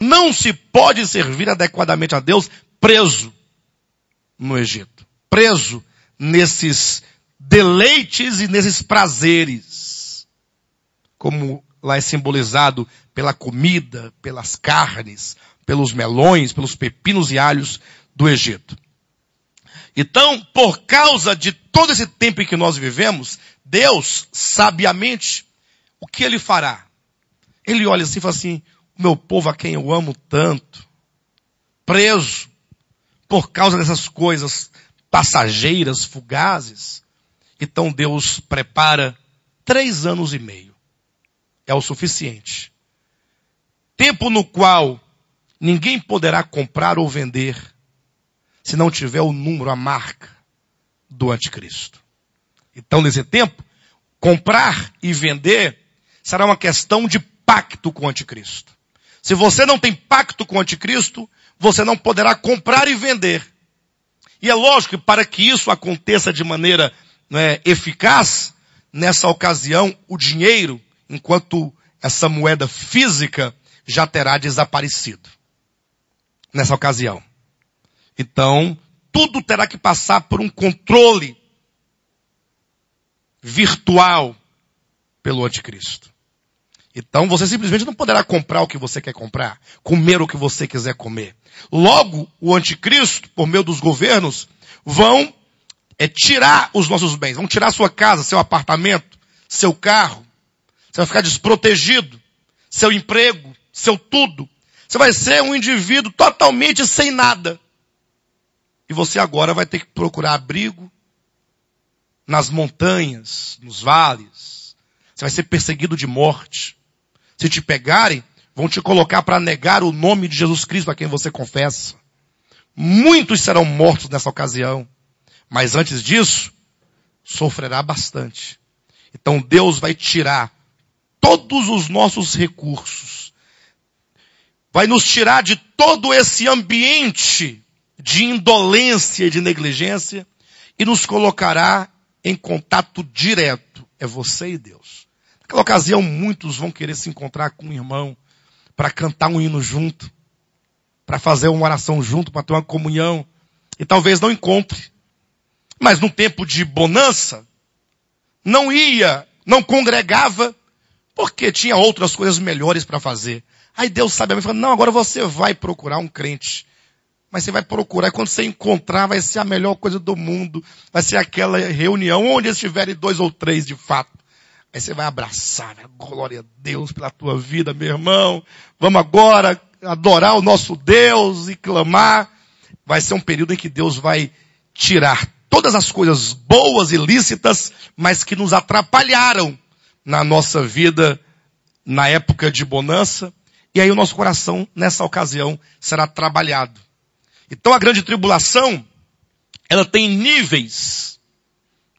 Não se pode servir adequadamente a Deus preso no Egito, preso nesses deleites e nesses prazeres, como lá é simbolizado pela comida, pelas carnes, pelos melões, pelos pepinos e alhos do Egito. Então, por causa de todo esse tempo em que nós vivemos, Deus, sabiamente, o que ele fará? Ele olha assim e fala assim, meu povo a quem eu amo tanto, preso por causa dessas coisas passageiras, fugazes. Então Deus prepara três anos e meio. É o suficiente. Tempo no qual ninguém poderá comprar ou vender se não tiver o número, a marca do anticristo. Então, nesse tempo, comprar e vender será uma questão de pacto com o anticristo. Se você não tem pacto com o anticristo, você não poderá comprar e vender. E é lógico que para que isso aconteça de maneira né, eficaz, nessa ocasião o dinheiro, enquanto essa moeda física, já terá desaparecido. Nessa ocasião. Então, tudo terá que passar por um controle virtual pelo anticristo. Então você simplesmente não poderá comprar o que você quer comprar, comer o que você quiser comer. Logo, o anticristo, por meio dos governos, vão é, tirar os nossos bens, vão tirar sua casa, seu apartamento, seu carro. Você vai ficar desprotegido, seu emprego, seu tudo. Você vai ser um indivíduo totalmente sem nada. E você agora vai ter que procurar abrigo nas montanhas, nos vales. Você vai ser perseguido de morte. Se te pegarem, vão te colocar para negar o nome de Jesus Cristo a quem você confessa. Muitos serão mortos nessa ocasião. Mas antes disso, sofrerá bastante. Então Deus vai tirar todos os nossos recursos. Vai nos tirar de todo esse ambiente de indolência e de negligência e nos colocará em contato direto. É você e Deus. Naquela ocasião, muitos vão querer se encontrar com um irmão para cantar um hino junto, para fazer uma oração junto, para ter uma comunhão, e talvez não encontre. Mas num tempo de bonança, não ia, não congregava, porque tinha outras coisas melhores para fazer. Aí Deus sabe, a falando não, agora você vai procurar um crente. Mas você vai procurar, e quando você encontrar, vai ser a melhor coisa do mundo. Vai ser aquela reunião onde estiverem dois ou três de fato. Aí você vai abraçar, né? glória a Deus pela tua vida, meu irmão. Vamos agora adorar o nosso Deus e clamar. Vai ser um período em que Deus vai tirar todas as coisas boas e lícitas, mas que nos atrapalharam na nossa vida na época de bonança. E aí o nosso coração, nessa ocasião, será trabalhado. Então a grande tribulação, ela tem níveis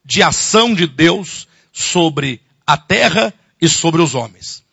de ação de Deus sobre a terra e sobre os homens.